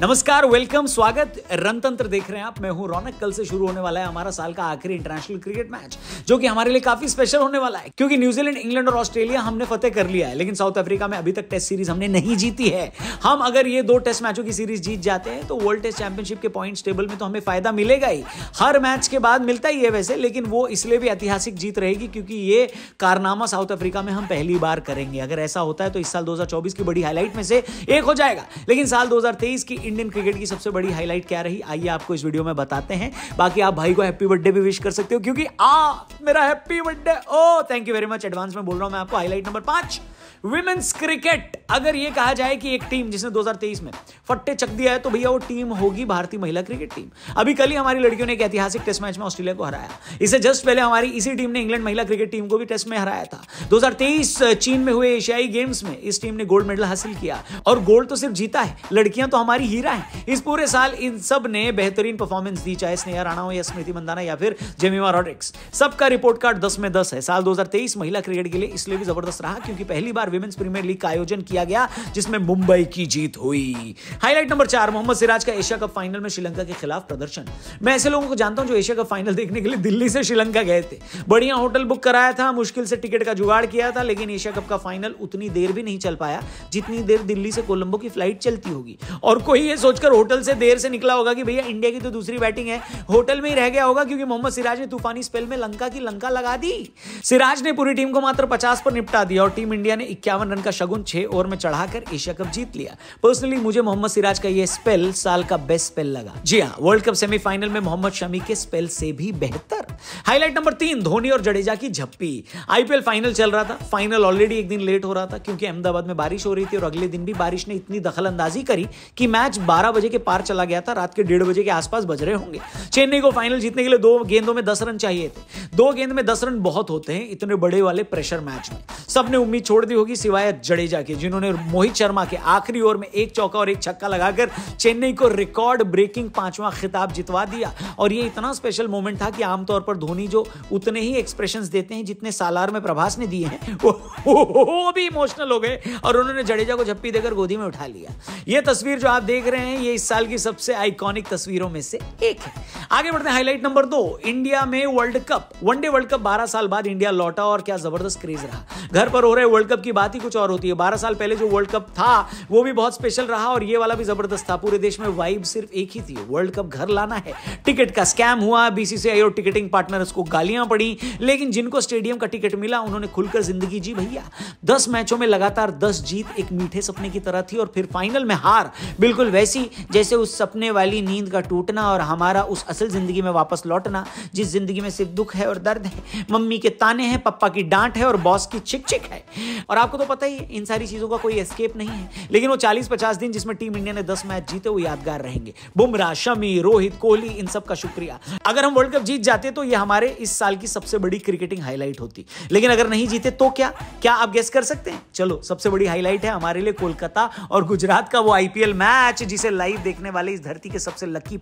नमस्कार वेलकम स्वागत रणतंत्र देख रहे हैं आप मैं हूं रौनक कल से शुरू होने वाला है हमारा साल का आखिरी इंटरनेशनल क्रिकेट मैच जो कि हमारे लिए काफी स्पेशल होने वाला है क्योंकि न्यूजीलैंड इंग्लैंड और ऑस्ट्रेलिया हमने फतेह कर लिया है लेकिन साउथ अफ्रीका में अभी तक टेस्ट सीरीज हमने नहीं जीती है हम अगर ये दो टेस्ट मैचों की सीरीज जीत जाते हैं तो वर्ल्ड टेस्ट चैंपियनशिप के पॉइंट्स टेबल में तो हमें फायदा मिलेगा ही हर मैच के बाद मिलता ही है वैसे लेकिन वो इसलिए भी ऐतिहासिक जीत रहेगी क्योंकि ये कारनामा साउथ अफ्रीका में हम पहली बार करेंगे अगर ऐसा होता है तो इस साल दो की बड़ी हाईलाइट में से एक हो जाएगा लेकिन साल दो की इंडियन क्रिकेट की सबसे बड़ी हाईलाइट क्या रही आइए आपको इस वीडियो में बताते हैं बाकी आप भाई को हैप्पी बर्थडे भी विश कर सकते हो क्योंकि आ मेरा हैप्पी बर्थडे ओ thank you very much advance में बोल रहा हूँ मैं आपको हाईलाइट नंबर पांच विमेन्स क्रिकेट अगर ये कहा जाए कि एक टीम जिसने 2023 में फट्टे चक दिया है तो भैया वो टीम होगी भारतीय महिला क्रिकेट टीम अभी कल ही हमारी लड़कियों ने एक ऐतिहासिक टेस्ट मैच में ऑस्ट्रेलिया को हराया इससे जस्ट पहले हमारी इसी टीम ने इंग्लैंड महिला क्रिकेट टीम को भी टेस्ट में हराया था दो चीन में हुए एशियाई गेम्स में इस टीम ने गोल्ड मेडल हासिल किया और गोल्ड तो सिर्फ जीता है लड़कियां तो हमारी हीरा है इस पूरे साल इन सब ने बेहतरीन परफॉर्मेंस दी चाहे स्नेहा राणा हो या स्मृति मंदाना या फिर जेमिमा रॉड्रिक्स सबका रिपोर्ट कार्ड दस में दस है साल दो महिला क्रिकेट के लिए इसलिए भी जबरदस्त रहा क्योंकि पहली बार विमेंस प्रीमियर लीग का आयोजन किया गया जिसमें मुंबई की जीत हुई हाईलाइट नंबर चार मोहम्मद सिराज का एशिया कप फाइनल में श्रीलंका के खिलाफ प्रदर्शन मैं ऐसे लोगों को जानता हूं जो एशिया कप फाइनल देखने के लिए दिल्ली से श्रीलंका गए थे बढ़िया होटल बुक कराया था मुश्किल से टिकट का जुगाड़ किया था लेकिन एशिया कप का फाइनल उतनी देर भी नहीं चल पाया जितनी देर दिल्ली से कोलंबो की फ्लाइट चलती होगी और कोई ये सोचकर होटल से देर से निकला होगा कि भैया इंडिया की तो दूसरी बैटिंग है होटल में ही रह गया होगा क्योंकि मोहम्मद सिराज ने तूफानी स्पेल में लंका की लंका लगा दी सिराज ने पूरी टीम को मात्र पचास पर निपटा दिया और टीम इंडिया ने इक्यावन रन का शगुन छह ओवर में चढ़ाकर एशिया कप जीत लिया पर्सनली मुझे मोहम्मद सिराज का यह स्पेल साल का बेस्ट स्पेल लगा जी हाँ वर्ल्ड कप सेमीफाइनल में मोहम्मद शमी के स्पेल से भी बेहतर हाईलाइट नंबर तीन धोनी और जडेजा की झप्पी आईपीएल फाइनल चल रहा था फाइनल ऑलरेडी एक दिन लेट हो रहा था क्योंकि अहमदाबाद में बारिश हो रही थी और अगले दिन भी बारिश ने इतनी दखल अंदाजी करी कि मैच बारह बजे के पार चला गया था रात के डेढ़ बजे के आसपास बज रहे होंगे चेन्नई को फाइनल जीतने के लिए दो गेंदों में दस रन चाहिए थे दो गेंद में दस रन बहुत होते हैं इतने बड़े वाले प्रेशर मैच में सबने उम्मीद छोड़ दी होगी सिवाय जडेजा के जिन्होंने मोहित शर्मा के आखिरी ओवर में एक चौका और एक छक्का लगाकर चेन्नई को रिकॉर्ड ब्रेकिंग पांचवा खिताब जितवा दिया और ये इतना स्पेशल मोमेंट था कि आमतौर पर धोनी जो उतने ही एक्सप्रेशन देते हैं जितने सालार में प्रभास ने दिए हैं वो, वो, वो भी इमोशनल हो गए और उन्होंने जडेजा को झप्पी देकर गोदी में उठा लिया ये तस्वीर जो आप देख रहे हैं ये इस साल की सबसे आइकॉनिक तस्वीरों में से एक है आगे बढ़ते हैं हाईलाइट नंबर दो इंडिया में world cup one day world cup बारह साल बाद इंडिया लौटा और क्या जबरदस्त क्रेज रहा घर पर हो रहे वर्ल्ड कप की बात ही कुछ और होती है बारह साल पहले जो वर्ल्ड कप था वो भी बहुत स्पेशल रहा और ये वाला भी जबरदस्त था पूरे देश में वाइब सिर्फ एक ही थी वर्ल्ड कप घर लाना है टिकट का स्कैम हुआ बीसीसीआई और टिकटिंग पार्टनर्स को गालियां पड़ी लेकिन जिनको स्टेडियम का टिकट मिला उन्होंने खुलकर जिंदगी जी भैया दस मैचों में लगातार दस जीत एक मीठे सपने की तरह थी और फिर फाइनल में हार बिल्कुल वैसी जैसे उस सपने वाली नींद का टूटना और हमारा उस असल जिंदगी में वापस लौटना जिस जिंदगी में सिर्फ दुख है और दर्द है मम्मी के ताने हैं पप्पा की डांट है और बॉस की छिक छिक है और आपको तो पता ही इन सारी चीज़ों का कोई एस्केप नहीं है लेकिन वो चालीस पचास दिन जिसमें टीम इंडिया ने दस मैच जीते वो यादगार रहेंगे बुमराह शमी रोहित कोहली इन सब का शुक्रिया अगर हम वर्ल्ड कप जीत जाते तो ये हमारे इस साल की सबसे बड़ी क्रिकेटिंग हाईलाइट होती लेकिन अगर नहीं जीते तो क्या क्या आप गेस कर सकते हैं चलो सबसे बड़ी हाईलाइट है हमारे लिए कोलकाता और गुजरात का वो आईपीएल मैच जिसे लाइव देखने वाले इस धरती के सबसे लकी